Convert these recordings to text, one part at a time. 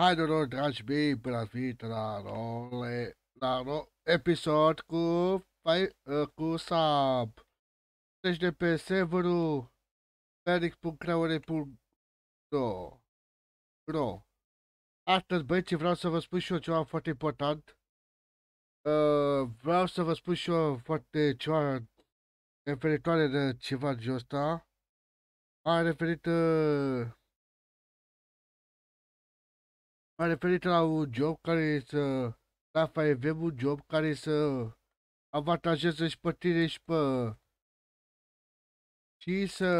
Haideți, dragi mei, până ați venit la, role, la ro episod cu, ă, cu sub. Deci de pe serverul ferix.creure.ro Ro. Astăzi, băieți, vreau să vă spun și eu ceva foarte important. Uh, vreau să vă spun și eu foarte ceva referitoare de ceva de ăsta. Am referit uh, m-a referit la un job care să, la FireWeb, un job care să avantajeze și pe tine și pe și să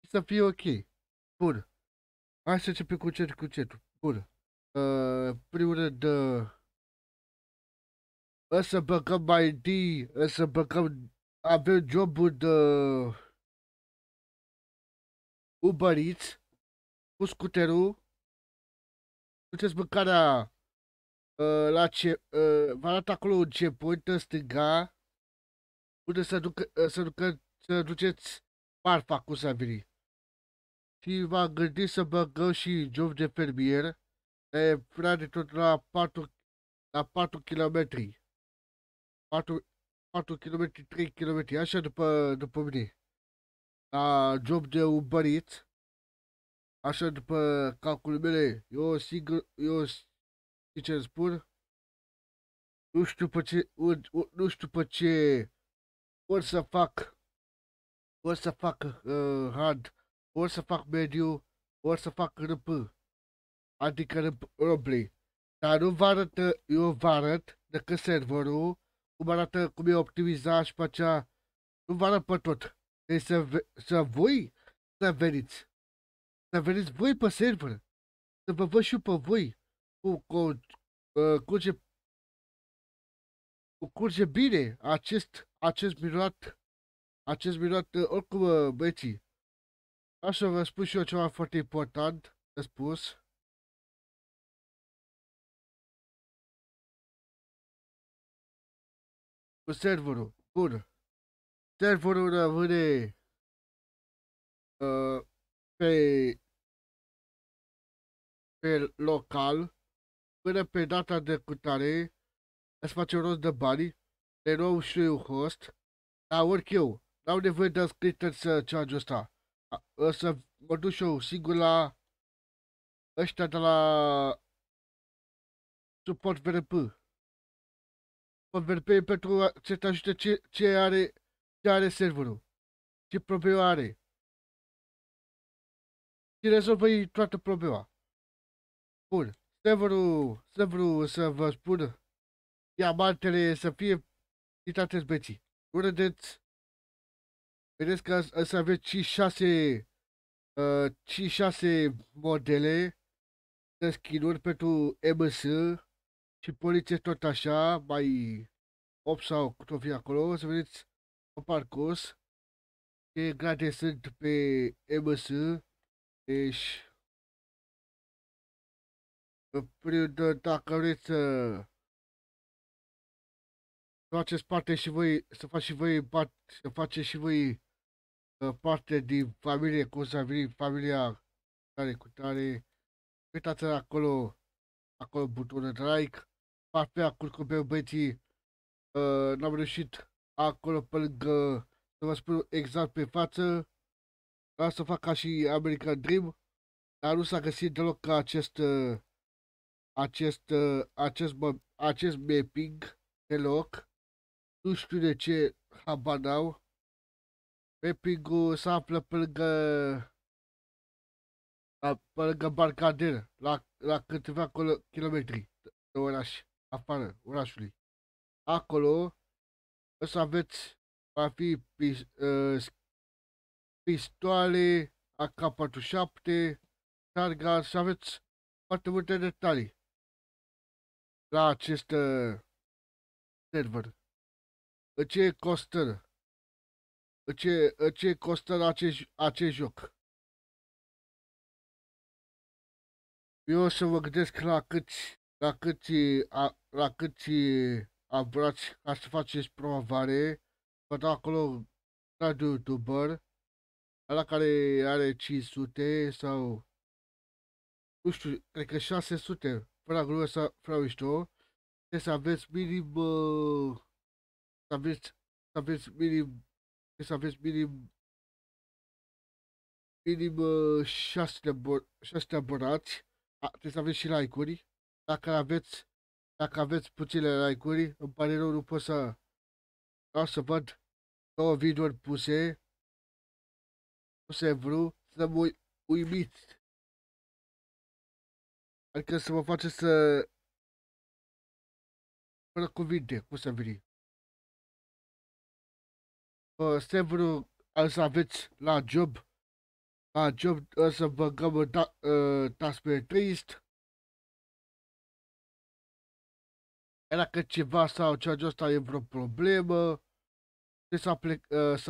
și să fie ok. Bun. Hai să începem cu cet cu cetul. Bun. Uh, primul rând, uh, o să băgăm mai întâi, o să băgăm, avem jobul de Uber Eats, cu scuterul, duceți mâncarea uh, la ce, uh, vă arată acolo un ce point în stânga, unde să, ducă, uh, să, ducă, să duceți parfa cu Savini. Și v-am gândit să băgăm și job de fermier, e prea de tot la 4, la 4 km. 4, 4 km, 3 km, așa după, după mine. La job de umbărit, Așa după calculul mele, eu sigur, eu ce spun, nu știu pe ce, nu știu pe ce o să fac, o să fac uh, hard, o să fac mediu, o să fac râp, adică roble. Dar nu vă arăt, eu vă arăt decât serverul, cum arată, cum e optimizat și pe aceea, nu vă arăt pe tot. Deci să, să voi să veniți. Să veniți voi pe server. Să vă văd și pe voi. Cu, cu, uh, curge, cu curge bine acest, acest miroat. Acest miroat, uh, oricum, uh, băieții. Așa vă spun și eu ceva foarte important de spus. Cu serverul. Bun. Serverul rămâne uh, pe pe local până pe data de cutare, îți face rost de bani, de nou și host, dar eu, n-au nevoie de scritter să ceajul ăsta. O să mă duc și eu singur la ăștia de la suport VRP. Suport VRP pentru a să te ajute ce, ce are, ce are serverul, ce probleme are. Și rezolvă toată problema. Bun. Să vreau, să vreau să vă spun, diamantele să fie citate zbeții. Nu râdeți. Vedeți că să aveți 56, uh, 56 modele de skin uri pentru MS și poliție tot așa, mai 8 sau cât o fi acolo, o să vedeți pe parcurs ce grade sunt pe MS, deci dacă vreți să faceți parte și voi, să faceți și voi, să faceți și voi uh, parte din familie, cum să a familia care, cu tare, uitați acolo, acolo butonul de like, partea cu pe băieții, uh, n-am reușit acolo pe lângă, să vă spun exact pe față, vreau să fac ca și American Dream, dar nu s-a găsit deloc ca acest uh, acest, ă, acest, acest mapping deloc. Nu știu de ce habanau. Mapping-ul se află pe lângă, la, pe lângă Barcader, la, la câteva kilometri de oraș, afară orașului. Acolo o să aveți, va fi pis, uh, pistoale, AK-47, targa, să aveți foarte multe detalii la acest uh, server. Ce costă? Ce, ce costă acest, acest joc? Eu o să vă gândesc la câți, la câți, a, la câți abrați ca să faceți promovare. Vă dau acolo radio youtuber, la care are 500 sau, nu știu, cred că 600 pragul ăsta, fraiușto, trebuie să aveți minim, uh, să aveți, să aveți minim, să aveți minim, minim uh, 6, de abonați, trebuie să aveți și like-uri, dacă aveți, dacă aveți puține like-uri, îmi pare rău, nu pot să, vreau să văd două videouri puse, puse vreun, să mă uimiți Adică să vă face să... Fără cuvinte, cum să vedeți? Uh, serverul să aveți la job, la job o să vă găbă da, uh, trist. E dacă ceva sau ceva de ăsta e vreo problemă. Și s-a, plec, uh, ă, s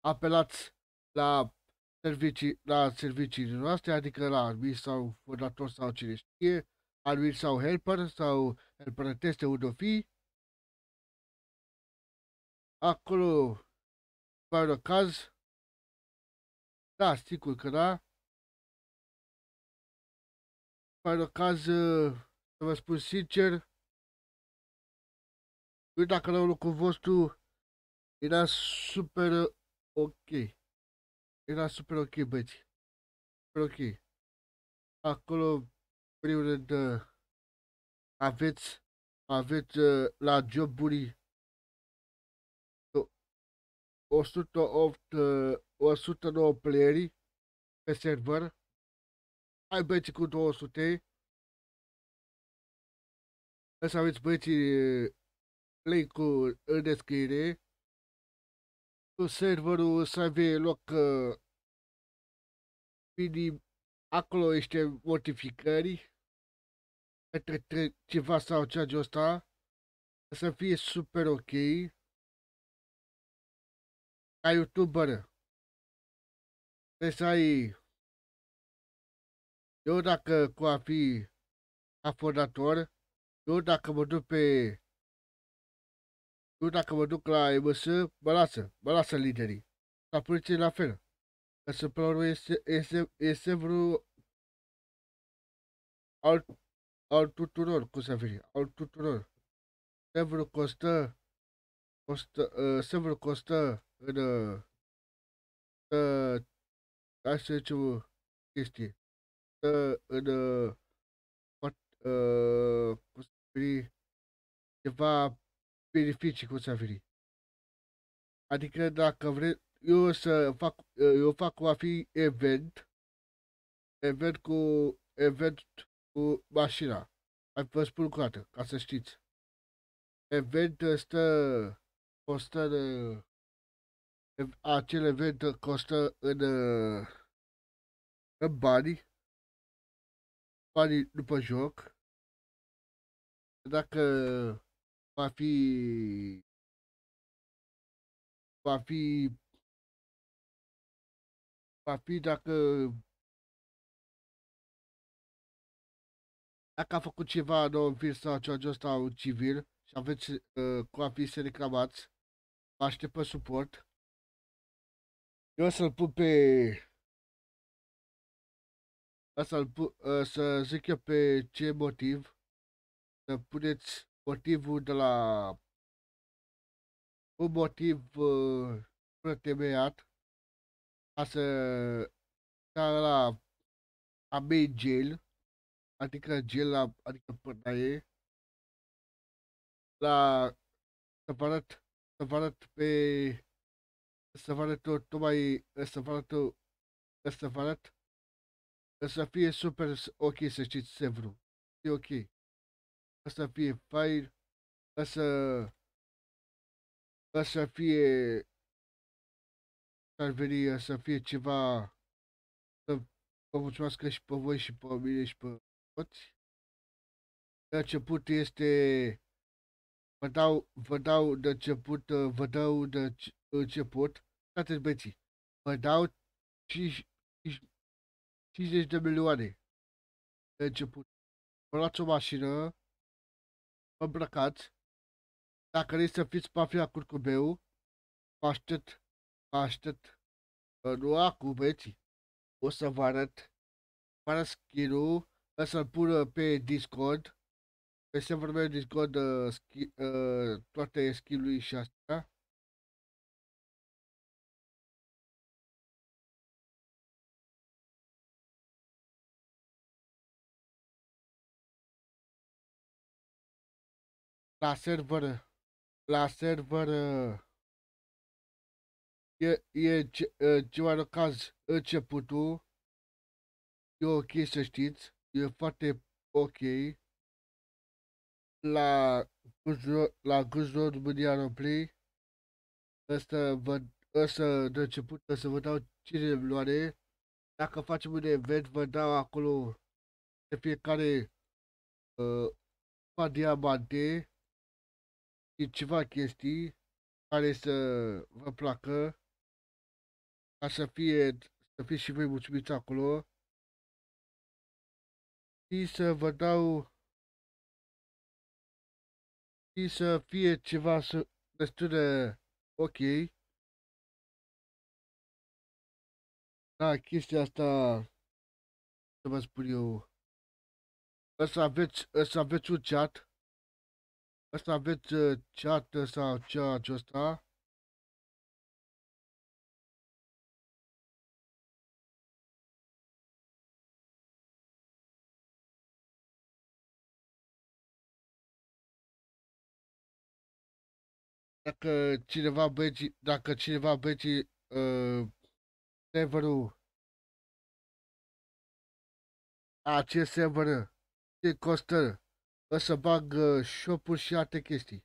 apelați la servicii, la serviciile noastre, adică la arbitri sau fondator sau cine știe, arbitri sau helper sau helper teste udofi. Acolo, fără caz, da, sigur că da. Fără caz, să vă spun sincer, eu dacă la locul vostru era super uh, ok. Era super ok, băieți. Super ok. Acolo, primul rând, uh, aveți, aveți uh, la joburi 108, 109 uh, playeri pe server. Hai băieți cu 200. Să aveți băieții play cu în descriere serverul să fie loc bine, ă, acolo este modificări către ceva sau cea de asta să fie super ok ca youtuber trebuie să ai eu dacă cu a fi afondator, eu dacă mă duc pe nu dacă mă duc la MS, mă lasă, mă lasă liderii. La poliție la fel. Că să pe urmă este, este, este vreo al, al tuturor, cum să vine, al tuturor. Se vreo costă, costă, uh, ă, se vreo costă în, uh, uh, hai să zicem o chestie, uh, în, uh, uh, cum să vine, ceva verifici s-a venit. Adică dacă vreți, eu să fac, eu fac a fi event, event cu, event cu mașina. Vă spun cu dată, ca să știți. Event stă, costă, acel event costă în, în bani, banii după joc. Dacă va fi va fi va fi dacă dacă a făcut ceva rău în fir sau ceva un civil și aveți uh, fi să reclamați, vă aștept pe suport. Eu o să-l pun pe... O să-l pun, uh, să zic eu pe ce motiv să puneți motivul de la un motiv uh, pretemeiat ca să dea la a mei gel, adică gel la, adică pârnaie, la să vă arăt, să vă arăt pe să vă arăt tot mai, să vă arăt să vă arăt să fie super ok să știți vreau, E ok să fie fail, să să fie ar veni uh, să fie ceva să vă mulțumesc și pe voi și pe mine și pe toți. De început este vă dau, vă dau de început, uh, vă dau de început, stați băieții, vă dau 50 de milioane de început. Vă luați o mașină, îmbrăcați, dacă vrei să fiți pafia curcubeu, vă aștept, nu acum, băieții. O să vă arăt skin-ul, o să-l pun pe Discord, pe server meu Discord uh, uh, toate skin ului și astea. la server, la server, e, e ce, ceva de caz începutul, e ok să știți, e foarte ok. La la Guzor România Roleplay, ăsta vă, asta de început, o să vă dau cine luare Dacă facem un event, vă dau acolo de fiecare uh, diamante ceva chestii care să vă placă, ca să fie să fiți și voi mulțumiți acolo și să vă dau și să fie ceva să, destul de ok. Da, chestia asta, să vă spun eu, o să aveți, o să aveți un chat Asta aveți uh, chat sau cea acesta. Dacă cineva băieții, dacă cineva băieții uh, serverul acest server, ce costă o să bag uh, shop și alte chestii.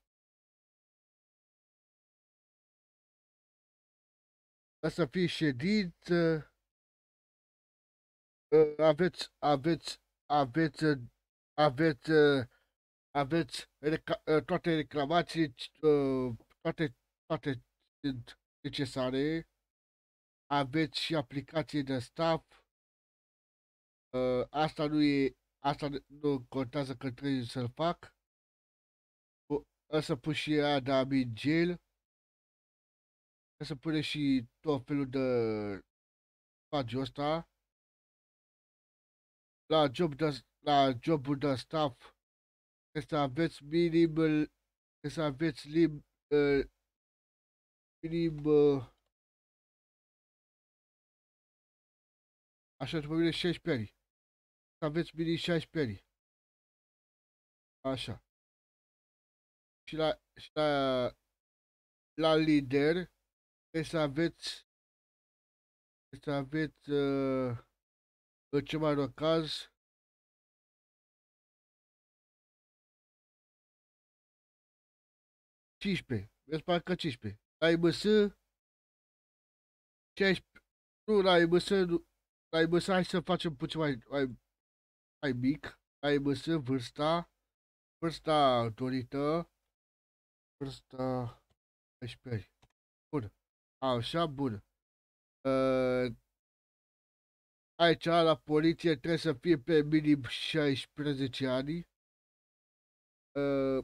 O să fie ședit, uh, uh, aveți, aveți, aveți, aveți, aveți toate reclamații, toate, toate sunt necesare, aveți și aplicații de staff, asta nu e Asta nu contează că trebuie să-l fac. O să pun și Adami în jail. O să pune și tot felul de pagiul ăsta. La, job de, la jobul de staff trebuie să aveți minim, trebuie să aveți lim, uh, minim uh, așa după mine 16 ani că aveți bine bilișaj peri. Așa. Și la, și la, la lider trebuie să aveți trebuie să aveți uh, în ce mai rău caz Vezi parcă 15. La IBS 16. Nu, la IBS, la IBS hai să facem puțin mai, mai mai mic, ai MS, vârsta, vârsta dorită, vârsta 14 Bun. Așa, bun. Uh, ă, aici la poliție trebuie să fie pe minim 16 ani. Uh,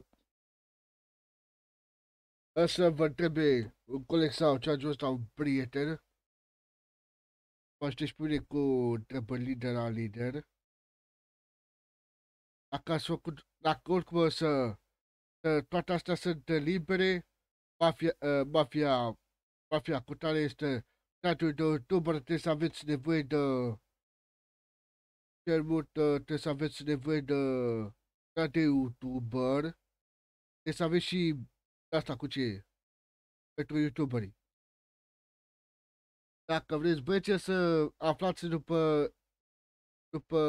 să vă întrebe un coleg sau cea sau un prieten. Vă aștept cu întrebări de la lider. Uh, dacă ați făcut acord cu să, să toate astea sunt libere, mafia, uh, mafia, mafia cu tare este statul de octombrie, trebuie să aveți nevoie de cel mult ă, trebuie să aveți nevoie de da, de youtuber. Trebuie să aveți și asta cu ce Pentru youtuberi Dacă vreți băieți să aflați după după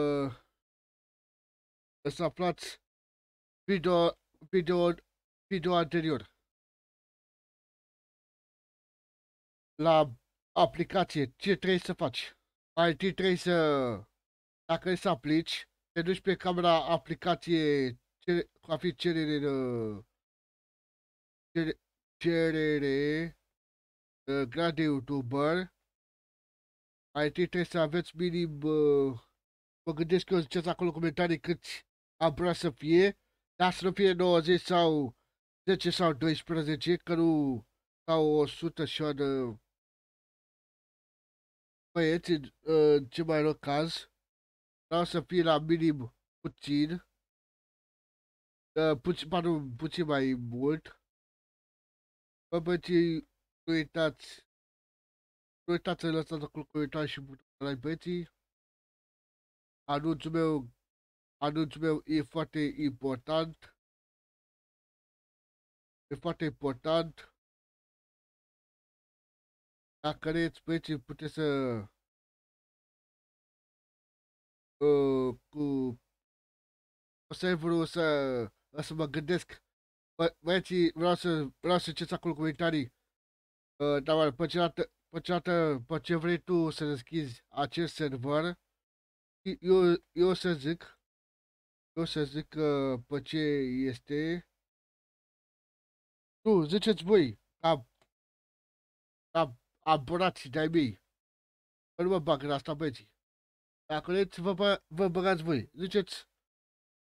să aflați video, video, video anterior. La aplicație, ce trebuie să faci? Mai întâi trebuie să, dacă trebuie să aplici, te duci pe camera aplicație, ce, va fi cerere, uh, cerere, cerere uh, grad de YouTuber. Mai întâi trebuie să aveți minim, uh, mă gândesc că eu ziceți acolo comentarii câți vrea să fie, dar să nu fie 90 sau 10 sau 12, că nu sau 100 și o de băieți în, în ce mai rău caz. Vreau să fie la minim puțin, puțin, pardon, puțin mai mult. Bă, băieți, nu uitați, nu uitați să lăsați acolo comentariu și butonul la băieții. Anunțul meu anunțul meu e foarte important. E foarte important. Dacă pe ce puteți să... Uh, cu... O să vreau să... O să mă gândesc. băieții, vreau să, vreau să încerc acolo comentarii. Uh, dar, pe ce dată, pe ce vrei tu să deschizi acest server, eu, eu o să zic eu să zic că pe ce este. Nu, ziceți voi, ca, ca abonații de-ai mei. Că nu mă bag în asta, băieții. Dacă vreți, vă, vă băgați voi. Ziceți,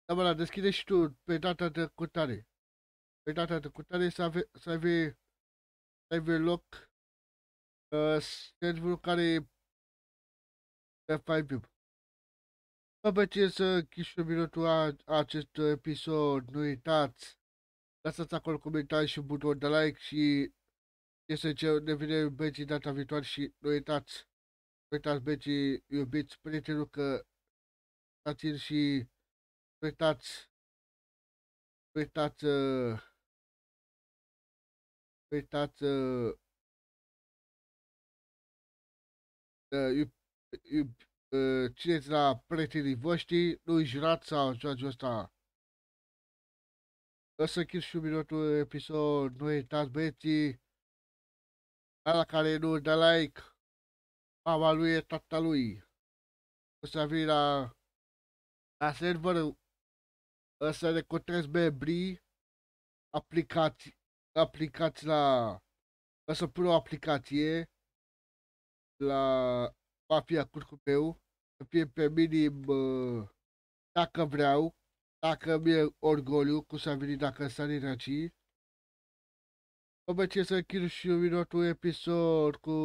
da, mă, la deschide și tu pe data de cutare. Pe data de cutare să ave, să ave, să ave loc uh, serverul care e 5 people. Vă băieți să uh, închiși minutul acest uh, episod, nu uitați, lăsați acolo comentarii și butonul de like și este ce ne vine băieții data viitoare și nu uitați, nu uitați băieții iubiți, prietenul că stați și nu uitați, nu uitați, uh, nu uitați, nu țineți la prietenii voștri nu-i jurat sau joace ăsta. O să închid și un minutul episod, nu uitați băieții, ala care nu dă like, mama lui e tata lui. O să vin la, la server, o să recontrez membrii, aplicați, aplicați la, o să pun o aplicație la va fi acustul meu, să fie pe minim dacă vreau, dacă mi-e orgoliu, cum s-a venit dacă s-a ninaci. Vă ce să închid și un minutul episod cu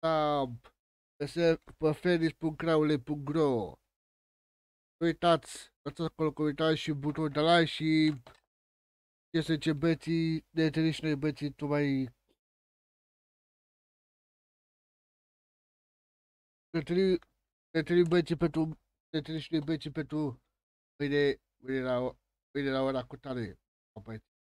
Sam, pe fenis.graule.ro Nu uitați, lăsați acolo comentarii și butonul de like și ce să ce bății, ne întâlnim și noi băieții, tu mai trebuie, trebuie băieții pentru, trebuie băieții pentru mâine, mâine la, mâine la ora cu tare. băieții.